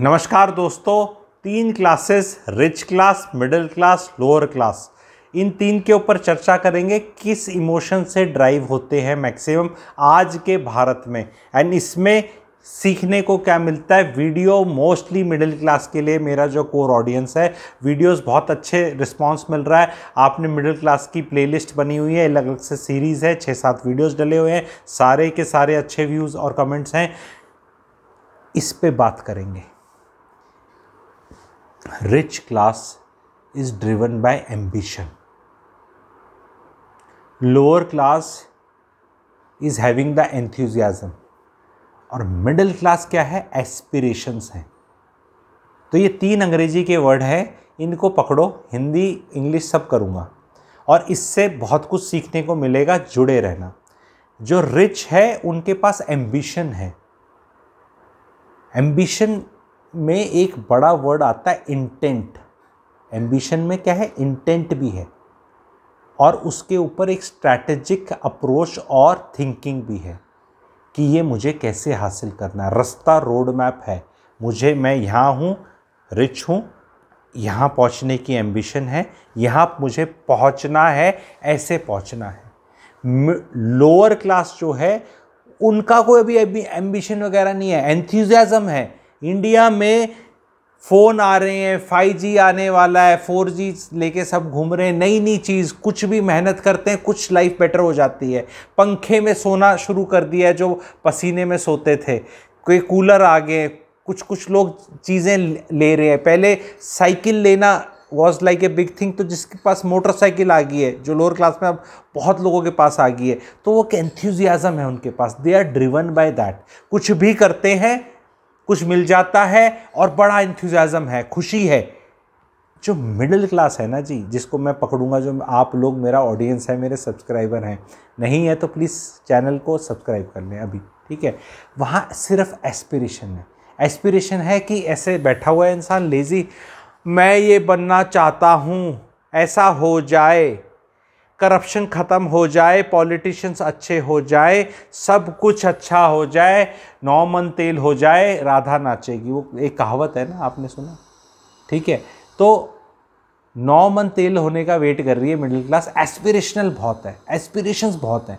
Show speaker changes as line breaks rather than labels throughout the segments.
नमस्कार दोस्तों तीन classes rich class middle class lower class इन तीन के ऊपर चर्चा करेंगे किस इमोशन से ड्राइव होते हैं मैक्सिमम आज के भारत में एंड इसमें सीखने को क्या मिलता है वीडियो मोस्टली मिडिल क्लास के लिए मेरा जो कोर ऑडियंस है वीडियोस बहुत अच्छे रिस्पांस मिल रहा है आपने मिडिल क्लास की प्लेलिस्ट बनी हुई है अलग अलग से सीरीज़ है छः सात वीडियोस डले हुए हैं सारे के सारे अच्छे व्यूज़ और कमेंट्स हैं इस पे बात करेंगे rich class is driven by ambition. Lower class is having the enthusiasm. और मिडिल क्लास क्या है एस्पिरेशंस हैं तो ये तीन अंग्रेजी के वर्ड हैं इनको पकड़ो हिंदी इंग्लिश सब करूँगा और इससे बहुत कुछ सीखने को मिलेगा जुड़े रहना जो रिच है उनके पास एम्बिशन है एम्बिशन में एक बड़ा वर्ड आता है इंटेंट एम्बिशन में क्या है इंटेंट भी है और उसके ऊपर एक स्ट्रैटेजिक अप्रोच और थिंकिंग भी है कि ये मुझे कैसे हासिल करना है रास्ता रोड मैप है मुझे मैं यहाँ हूँ रिच हूँ यहाँ पहुँचने की एम्बिशन है यहाँ मुझे पहुँचना है ऐसे पहुँचना है लोअर क्लास जो है उनका कोई अभी एम्बिशन वगैरह नहीं है एंथ्यूजम है इंडिया में फ़ोन आ रहे हैं जी आने वाला है फोर जी लेके सब घूम रहे हैं नई नई चीज़ कुछ भी मेहनत करते हैं कुछ लाइफ बेटर हो जाती है पंखे में सोना शुरू कर दिया है जो पसीने में सोते थे कोई कूलर आ गए कुछ कुछ लोग चीज़ें ले रहे हैं पहले साइकिल लेना was like a big thing तो जिसके पास मोटरसाइकिल आ गई है जो लोअर क्लास में अब बहुत लोगों के पास आ गई है तो वो एक एंथ्यूजियाज़म है उनके पास they are driven by that कुछ भी करते हैं कुछ मिल जाता है और बड़ा इंथ्यूज़ाज़म है खुशी है जो मिडिल क्लास है ना जी जिसको मैं पकड़ूंगा जो आप लोग मेरा ऑडियंस है मेरे सब्सक्राइबर हैं नहीं है तो प्लीज़ चैनल को सब्सक्राइब कर लें अभी ठीक है वहाँ सिर्फ एस्पिरेशन है एस्पिरेशन है कि ऐसे बैठा हुआ है इंसान लेज़ी मैं ये बनना चाहता हूँ ऐसा हो जाए करप्शन ख़त्म हो जाए पॉलिटिशियंस अच्छे हो जाए सब कुछ अच्छा हो जाए नौ मन तेल हो जाए राधा नाचेगी वो एक कहावत है ना आपने सुना ठीक है तो नौ मन तेल होने का वेट कर रही है मिडिल क्लास एस्पिरेशनल बहुत है एस्पिरेशंस बहुत हैं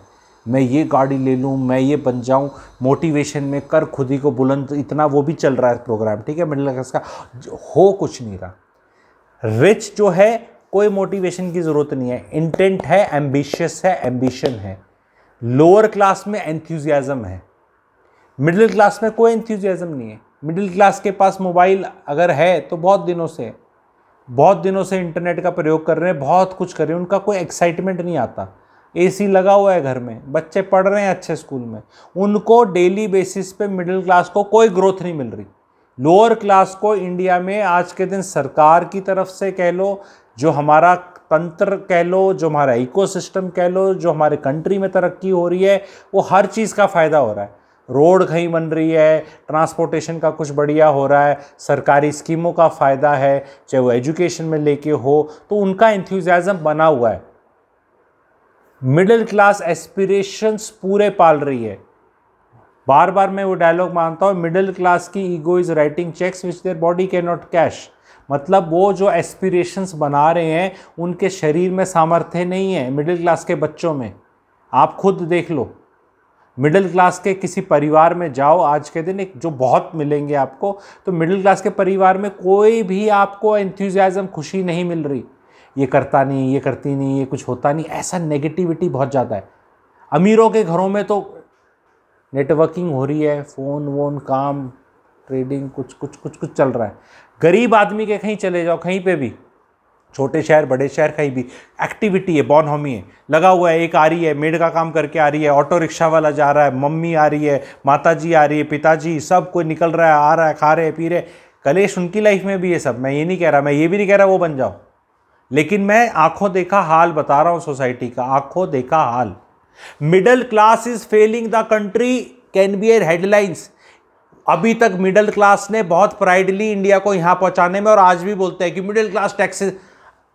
मैं ये गाड़ी ले लूँ मैं ये बन जाऊँ मोटिवेशन में कर खुद ही को बुलंद इतना वो भी चल रहा है प्रोग्राम ठीक है मिडिल क्लास का हो कुछ नहीं रहा रिच जो है कोई मोटिवेशन की ज़रूरत नहीं है इंटेंट है एम्बिशियस है एम्बिशन है लोअर क्लास में एंथ्यूजियाज़म है मिडिल क्लास में कोई एंथ्यूजियाज़म नहीं है मिडिल क्लास के पास मोबाइल अगर है तो बहुत दिनों से बहुत दिनों से इंटरनेट का प्रयोग कर रहे हैं बहुत कुछ कर रहे हैं उनका कोई एक्साइटमेंट नहीं आता एसी लगा हुआ है घर में बच्चे पढ़ रहे हैं अच्छे स्कूल में उनको डेली बेसिस पे मिडिल क्लास को कोई ग्रोथ नहीं मिल रही लोअर क्लास को इंडिया में आज के दिन सरकार की तरफ से कह लो जो हमारा तंत्र कह लो जो हमारा इकोसिस्टम कह लो जो हमारे कंट्री में तरक्की हो रही है वो हर चीज़ का फ़ायदा हो रहा है रोड कहीं बन रही है ट्रांसपोर्टेशन का कुछ बढ़िया हो रहा है सरकारी स्कीमों का फ़ायदा है चाहे वो एजुकेशन में लेके हो तो उनका इंथ्यूज़ाज़म बना हुआ है मिडिल क्लास एस्पिरेशंस पूरे पाल रही है बार बार मैं वो डायलॉग मानता हूँ मिडिल क्लास की ego is writing cheques which their body can not cash मतलब वो जो एस्पिरेशंस बना रहे हैं उनके शरीर में सामर्थ्य नहीं है मिडिल क्लास के बच्चों में आप खुद देख लो मिडिल क्लास के किसी परिवार में जाओ आज के दिन एक जो बहुत मिलेंगे आपको तो मिडिल क्लास के परिवार में कोई भी आपको एंथ्यूजियाज़म खुशी नहीं मिल रही ये करता नहीं ये करती नहीं ये कुछ होता नहीं ऐसा नेगेटिविटी बहुत ज़्यादा है अमीरों के घरों में तो नेटवर्किंग हो रही है फ़ोन वोन काम ट्रेडिंग कुछ कुछ कुछ कुछ चल रहा है गरीब आदमी के कहीं चले जाओ कहीं पे भी छोटे शहर बड़े शहर कहीं भी एक्टिविटी है बॉन होमी है लगा हुआ है एक आ रही है मेड का काम करके आ रही है ऑटो रिक्शा वाला जा रहा है मम्मी आ रही है माताजी आ रही है पिताजी सब कोई निकल रहा है आ रहा है खा रहे पी रहे कलेश उनकी लाइफ में भी है सब मैं ये नहीं कह रहा मैं ये भी नहीं कह रहा वो बन जाओ लेकिन मैं आंखों देखा हाल बता रहा हूँ सोसाइटी का आंखों देखा हाल middle class is failing the country can be air headlines अभी तक मिडिल क्लास ने बहुत प्राइडली इंडिया को यहाँ पहुँचाने में और आज भी बोलते हैं कि मिडिल क्लास टैक्सेस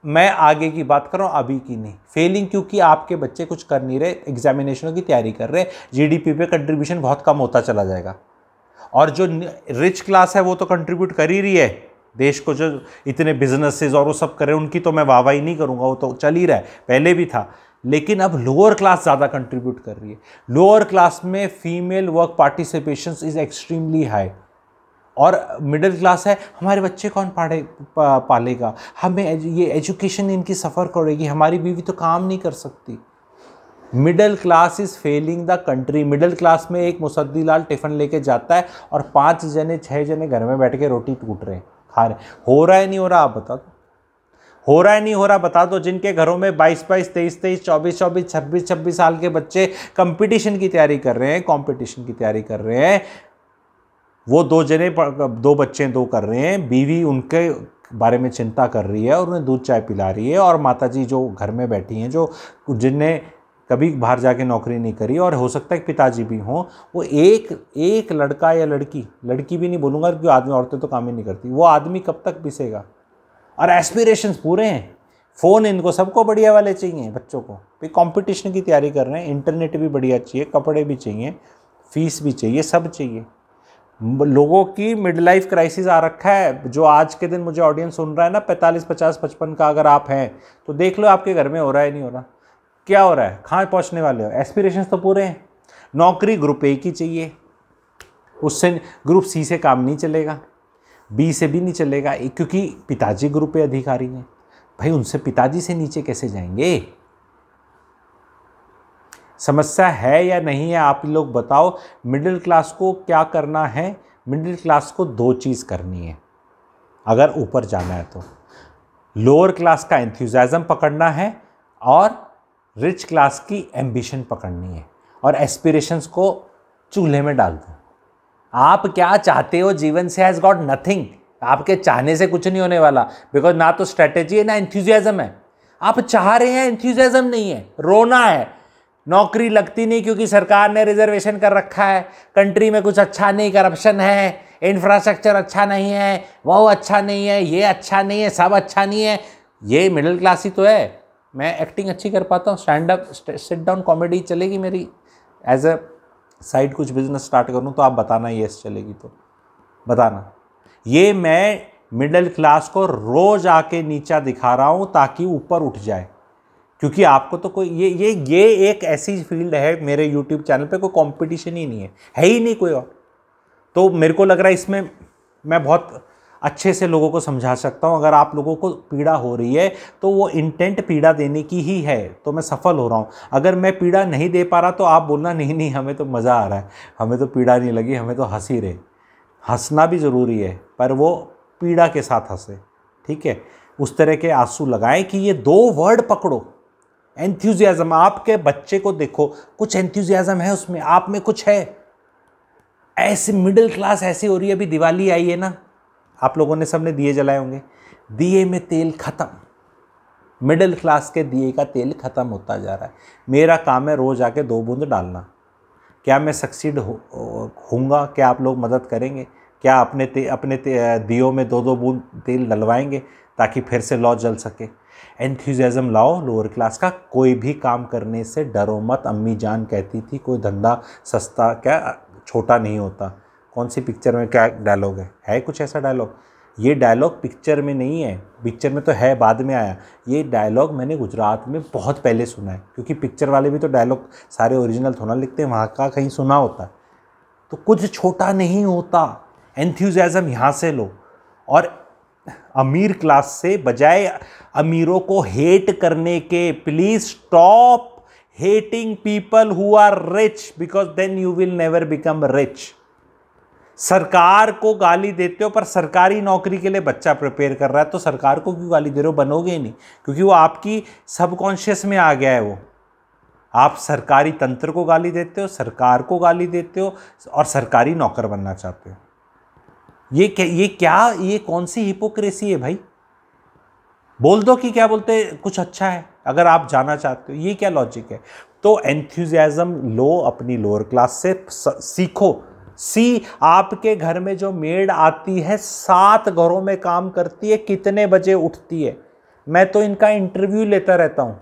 मैं आगे की बात कर रहा हूँ अभी की नहीं फेलिंग क्योंकि आपके बच्चे कुछ कर नहीं रहे एग्जामिनेशनों की तैयारी कर रहे जीडीपी पे कंट्रीब्यूशन बहुत कम होता चला जाएगा और जो रिच क्लास है वो तो कंट्रीब्यूट कर ही रही है देश को जो इतने बिजनेसेस और वो सब कर रहे हैं उनकी तो मैं वाहवाही नहीं करूँगा वो तो चल ही रहा है पहले भी था लेकिन अब लोअर क्लास ज़्यादा कंट्रीब्यूट कर रही है लोअर क्लास में female work participation is extremely high और मिडिल क्लास है हमारे बच्चे कौन पाड़े पा, पालेगा हमें एजु, ये एजुकेशन इनकी सफ़र करेगी हमारी बीवी तो काम नहीं कर सकती middle class is failing the country middle class में एक मुसद्दी लाल टिफ़िन लेके जाता है और पाँच जने छः जने घर में बैठ के रोटी टूट रहे हैं खा रहे हो रहा है नहीं हो रहा आप बता दो हो रहा है नहीं हो रहा बता दो जिनके घरों में 22 बाईस तेईस तेईस चौबीस चौबीस छब्बीस छब्बीस साल के बच्चे कंपटीशन की तैयारी कर रहे हैं कंपटीशन की तैयारी कर रहे हैं वो दो जने दो बच्चे दो कर रहे हैं बीवी उनके बारे में चिंता कर रही है और उन्हें दूध चाय पिला रही है और माताजी जो घर में बैठी हैं जो जिनने कभी बाहर जाके नौकरी नहीं करी और हो सकता है पिताजी भी हों वो एक एक लड़का या लड़की लड़की भी नहीं बोलूँगा क्योंकि आदमी औरतें तो काम ही नहीं करती वो आदमी कब तक पिसेगा और एस्पिरेशंस पूरे हैं फ़ोन इनको सबको बढ़िया वाले चाहिए बच्चों को भाई तो कंपटीशन की तैयारी कर रहे हैं इंटरनेट भी बढ़िया चाहिए कपड़े भी चाहिए फीस भी चाहिए सब चाहिए लोगों की मिड लाइफ क्राइसिस आ रखा है जो आज के दिन मुझे ऑडियंस सुन रहा है ना पैंतालीस पचास पचपन का अगर आप हैं तो देख लो आपके घर में हो रहा है नहीं हो रहा क्या हो रहा है कहाँ पहुँचने वाले हो एस्पिरेशंस तो पूरे हैं नौकरी ग्रुप ए की चाहिए उससे ग्रुप सी से काम नहीं चलेगा बी से भी नहीं चलेगा ए क्योंकि पिताजी गुरु पे अधिकारी हैं भाई उनसे पिताजी से नीचे कैसे जाएंगे समस्या है या नहीं है आप लोग बताओ मिडिल क्लास को क्या करना है मिडिल क्लास को दो चीज़ करनी है अगर ऊपर जाना है तो लोअर क्लास का एंथ्यूजम पकड़ना है और रिच क्लास की एम्बिशन पकड़नी है और एस्पिरेशंस को चूल्हे में डाल दो आप क्या चाहते हो जीवन से हैज़ गॉट नथिंग आपके चाहने से कुछ नहीं होने वाला बिकॉज ना तो स्ट्रेटेजी है ना एंथ्यूजम है आप चाह रहे हैं एंथ्यूजम नहीं है रोना है नौकरी लगती नहीं क्योंकि सरकार ने रिजर्वेशन कर रखा है कंट्री में कुछ अच्छा नहीं करप्शन है इंफ्रास्ट्रक्चर अच्छा नहीं है वह अच्छा नहीं है ये अच्छा नहीं है सब अच्छा नहीं है ये मिडिल क्लास ही तो है मैं एक्टिंग अच्छी कर पाता हूँ stand up sit down comedy चलेगी मेरी एज अ साइड कुछ बिजनेस स्टार्ट करूँ तो आप बताना येस चलेगी तो बताना ये मैं मिडिल क्लास को रोज़ आके नीचा दिखा रहा हूँ ताकि ऊपर उठ जाए क्योंकि आपको तो कोई ये ये ये एक ऐसी फील्ड है मेरे यूट्यूब चैनल पे कोई कंपटीशन ही नहीं है है ही नहीं कोई और तो मेरे को लग रहा है इसमें मैं बहुत अच्छे से लोगों को समझा सकता हूँ अगर आप लोगों को पीड़ा हो रही है तो वो इंटेंट पीड़ा देने की ही है तो मैं सफल हो रहा हूँ अगर मैं पीड़ा नहीं दे पा रहा तो आप बोलना नहीं नहीं हमें तो मज़ा आ रहा है हमें तो पीड़ा नहीं लगी हमें तो हंसी रहे हंसना भी ज़रूरी है पर वो पीड़ा के साथ हंसे ठीक है उस तरह के आंसू लगाएं कि ये दो वर्ड पकड़ो एंथ्यूजियाज़म आपके बच्चे को देखो कुछ एंथ्यूजियाज़म है उसमें आप में कुछ है ऐसे मिडिल क्लास ऐसी हो रही है अभी दिवाली आई है ना आप लोगों ने सबने दिए जलाए होंगे दिए में तेल ख़त्म मिडिल क्लास के दिए का तेल ख़त्म होता जा रहा है मेरा काम है रोज़ आके दो बूंद डालना क्या मैं सक्सीड होऊंगा क्या आप लोग मदद करेंगे क्या अपने ते, अपने दियो में दो दो बूंद तेल डलवाएंगे ताकि फिर से लॉ जल सके एंथ्यूजम लाओ लोअर क्लास का कोई भी काम करने से डरो मत अम्मी जान कहती थी कोई धंधा सस्ता क्या छोटा नहीं होता कौन सी पिक्चर में क्या डायलॉग है है कुछ ऐसा डायलॉग ये डायलॉग पिक्चर में नहीं है पिक्चर में तो है बाद में आया ये डायलॉग मैंने गुजरात में बहुत पहले सुना है क्योंकि पिक्चर वाले भी तो डायलॉग सारे ओरिजिनल थोड़ा लिखते हैं वहाँ का कहीं सुना होता तो कुछ छोटा नहीं होता एंथ्यूजम यहाँ से लो और अमीर क्लास से बजाय अमीरों को हेट करने के please stop hating people who are rich because then you will never become rich सरकार को गाली देते हो पर सरकारी नौकरी के लिए बच्चा प्रिपेयर कर रहा है तो सरकार को क्यों गाली दे रहे हो बनोगे ही नहीं क्योंकि वो आपकी सबकॉन्शियस में आ गया है वो आप सरकारी तंत्र को गाली देते हो सरकार को गाली देते हो और सरकारी नौकर बनना चाहते हो ये क्या ये क्या ये कौन सी हिपोक्रेसी है भाई बोल दो कि क्या बोलते कुछ अच्छा है अगर आप जाना चाहते हो ये क्या लॉजिक है तो एंथ्यूजम लो अपनी लोअर क्लास से सीखो सी आपके घर में जो मेड आती है सात घरों में काम करती है कितने बजे उठती है मैं तो इनका इंटरव्यू लेता रहता हूँ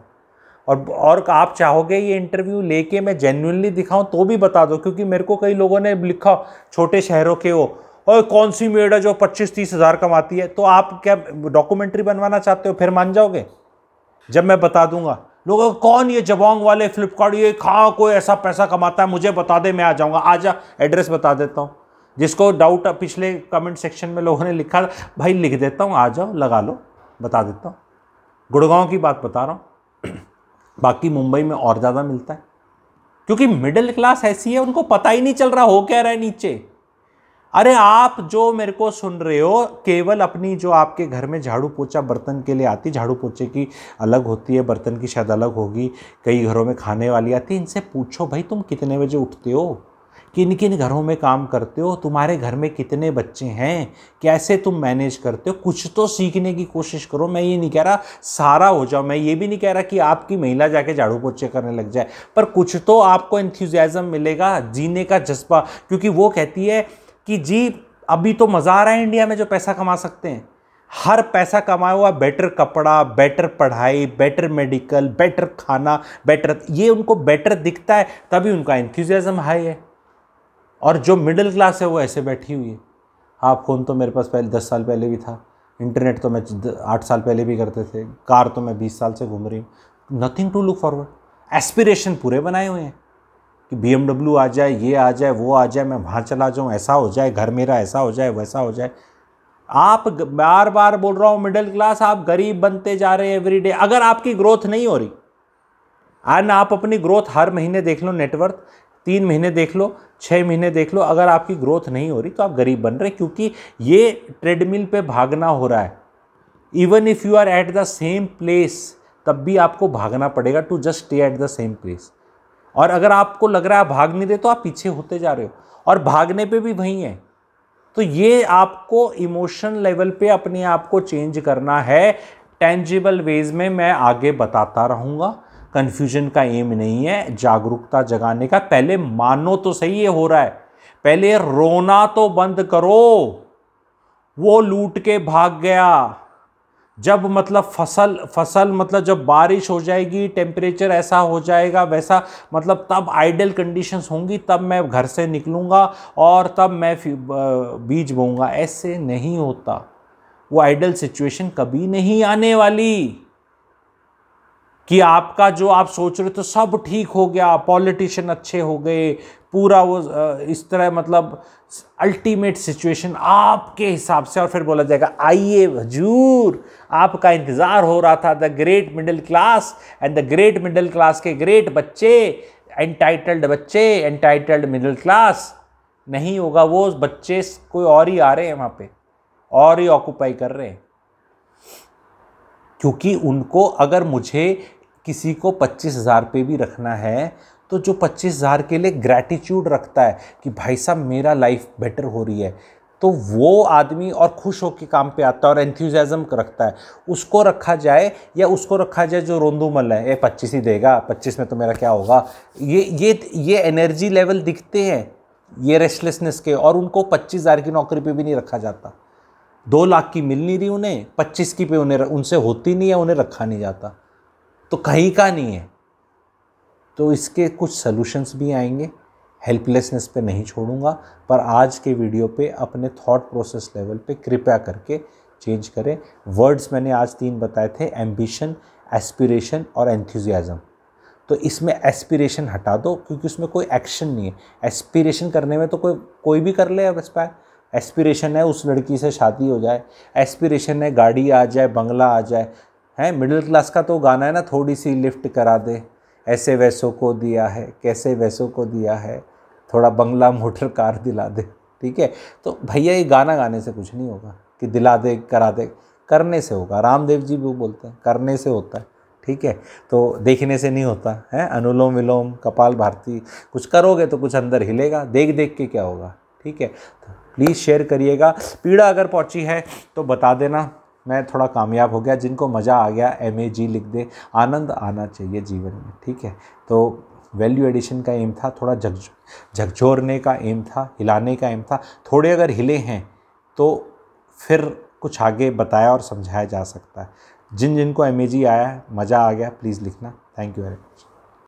और और आप चाहोगे ये इंटरव्यू लेके मैं जेन्यूनली दिखाऊं तो भी बता दो क्योंकि मेरे को कई लोगों ने लिखा छोटे शहरों के हो और कौन सी मेड है जो पच्चीस तीस हज़ार कमाती है तो आप क्या डॉक्यूमेंट्री बनवाना चाहते हो फिर मान जाओगे जब मैं बता दूंगा लोगों कौन ये जबोंग वाले फ्लिपकार्ट ये कहाँ कोई ऐसा पैसा कमाता है मुझे बता दे मैं आ जाऊँगा आ जा एड्रेस बता देता हूँ जिसको डाउट पिछले कमेंट सेक्शन में लोगों ने लिखा भाई लिख देता हूँ आ जाओ लगा लो बता देता हूँ गुड़गांव की बात बता रहा हूँ बाकी मुंबई में और ज़्यादा मिलता है क्योंकि मिडिल क्लास ऐसी है उनको पता ही नहीं चल रहा हो क्या रहा है नीचे अरे आप जो मेरे को सुन रहे हो केवल अपनी जो आपके घर में झाड़ू पोछा बर्तन के लिए आती झाड़ू पोछे की अलग होती है बर्तन की शायद अलग होगी कई घरों में खाने वाली आती है इनसे पूछो भाई तुम कितने बजे उठते हो किन किन घरों में काम करते हो तुम्हारे घर में कितने बच्चे हैं कैसे तुम मैनेज करते हो कुछ तो सीखने की कोशिश करो मैं ये नहीं कह रहा सारा हो जाओ मैं ये भी नहीं कह रहा कि आपकी महिला जाके झाड़ू पोछे करने लग जाए पर कुछ तो आपको एंथ्यूज़म मिलेगा जीने का जज्बा क्योंकि वो कहती है कि जी अभी तो मज़ा आ रहा है इंडिया में जो पैसा कमा सकते हैं हर पैसा कमाया हुआ बेटर कपड़ा बेटर पढ़ाई बेटर मेडिकल बेटर खाना बेटर ये उनको बेटर दिखता है तभी उनका इंथ्यूजम हाई है और जो मिडिल क्लास है वो ऐसे बैठी हुई है हाँ फ़ोन तो मेरे पास पहले दस साल पहले भी था इंटरनेट तो मैं आठ साल पहले भी करते थे कार तो मैं बीस साल से घूम रही हूँ nothing to look forward aspiration पूरे बनाए हुए हैं कि बी आ जाए ये आ जाए वो आ जाए मैं वहाँ चला जाऊँ ऐसा हो जाए घर मेरा ऐसा हो जाए वैसा हो जाए आप बार बार बोल रहा हूँ मिडिल क्लास आप गरीब बनते जा रहे हैं एवरीडे अगर आपकी ग्रोथ नहीं हो रही एंड आप अपनी ग्रोथ हर महीने देख लो नेटवर्थ तीन महीने देख लो छः महीने देख लो अगर आपकी ग्रोथ नहीं हो रही तो आप गरीब बन रहे क्योंकि ये ट्रेडमिल पे भागना हो रहा है even if you are at the same place तब भी आपको भागना पड़ेगा to just stay at the same place और अगर आपको लग रहा है भाग नहीं रहे तो आप पीछे होते जा रहे हो और भागने पे भी वही है तो ये आपको इमोशन लेवल पे अपने आप को चेंज करना है टेंजिबल वेज में मैं आगे बताता रहूँगा कन्फ्यूजन का एम नहीं है जागरूकता जगाने का पहले मानो तो सही ये हो रहा है पहले रोना तो बंद करो वो लूट के भाग गया जब मतलब फसल फसल मतलब जब बारिश हो जाएगी टेम्परेचर ऐसा हो जाएगा वैसा मतलब तब आइडल कंडीशंस होंगी तब मैं घर से निकलूँगा और तब मैं बीज बोऊँगा ऐसे नहीं होता वो आइडल सिचुएशन कभी नहीं आने वाली कि आपका जो आप सोच रहे हो तो सब ठीक हो गया पॉलिटिशियन अच्छे हो गए पूरा वो इस तरह मतलब अल्टीमेट सिचुएशन आपके हिसाब से और फिर बोला जाएगा आइए हजूर आपका इंतज़ार हो रहा था the great middle class and the great middle class के ग्रेट बच्चे एंटाइटल्ड बच्चे एंटाइटल्ड मिडिल क्लास नहीं होगा वो बच्चे कोई और ही आ रहे हैं वहाँ पे और ही ऑक्यूपाई कर रहे हैं क्योंकि उनको अगर मुझे किसी को पच्चीस हज़ार पे भी रखना है तो जो पच्चीस हज़ार के लिए ग्रैटिट्यूड रखता है कि भाई साहब मेरा लाइफ बेटर हो रही है तो वो आदमी और खुश होकर काम पे आता है और एंथ्यूजम रखता है उसको रखा जाए या उसको रखा जाए जो रोंदूमल है ये पच्चीस ही देगा पच्चीस में तो मेरा क्या होगा ये ये ये एनर्जी लेवल दिखते हैं ये रेस्टलेसनेस के और उनको पच्चीस हज़ार की नौकरी पे भी नहीं रखा जाता दो लाख की मिल नहीं रही उन्हें पच्चीस की पे उन्हें उनसे होती नहीं है उन्हें रखा नहीं जाता तो कहीं का नहीं है तो इसके कुछ सॉल्यूशंस भी आएंगे हेल्पलेसनेस पे नहीं छोड़ूंगा पर आज के वीडियो पे अपने थॉट प्रोसेस लेवल पे कृपया करके चेंज करें वर्ड्स मैंने आज तीन बताए थे एम्बिशन एस्पिरेशन और एंथ्यूजियाज़म तो इसमें एस्पिरेशन हटा दो क्योंकि उसमें कोई एक्शन नहीं है एस्पिरेशन करने में तो कोई कोई भी कर ले अब एस्पायर एस्पिरेशन है उस लड़की से शादी हो जाए एस्पिरेशन है गाड़ी आ जाए बंगला आ जाए हैं मिडिल क्लास का तो गाना है ना थोड़ी सी लिफ्ट करा दे ऐसे वैसों को दिया है कैसे वैसों को दिया है थोड़ा बंगला मोटर कार दिला दे ठीक है तो भैया ये गाना गाने से कुछ नहीं होगा कि दिला दे करा दे करने से होगा रामदेव जी भी बोलते हैं करने से होता है ठीक है तो देखने से नहीं होता है अनुलोम विलोम कपाल भारती कुछ करोगे तो कुछ अंदर हिलेगा देख देख के क्या होगा ठीक है तो प्लीज़ शेयर करिएगा पीड़ा अगर पहुंची है तो बता देना मैं थोड़ा कामयाब हो गया जिनको मज़ा आ गया एम ए जी लिख दे आनंद आना चाहिए जीवन में ठीक है तो वैल्यू एडिशन का एम था थोड़ा झक झकझोरने का एम था हिलाने का एम था थोड़े अगर हिले हैं तो फिर कुछ आगे बताया और समझाया जा सकता है जिन जिनको एम आया है मज़ा आ गया प्लीज़ लिखना थैंक यू वेरी मच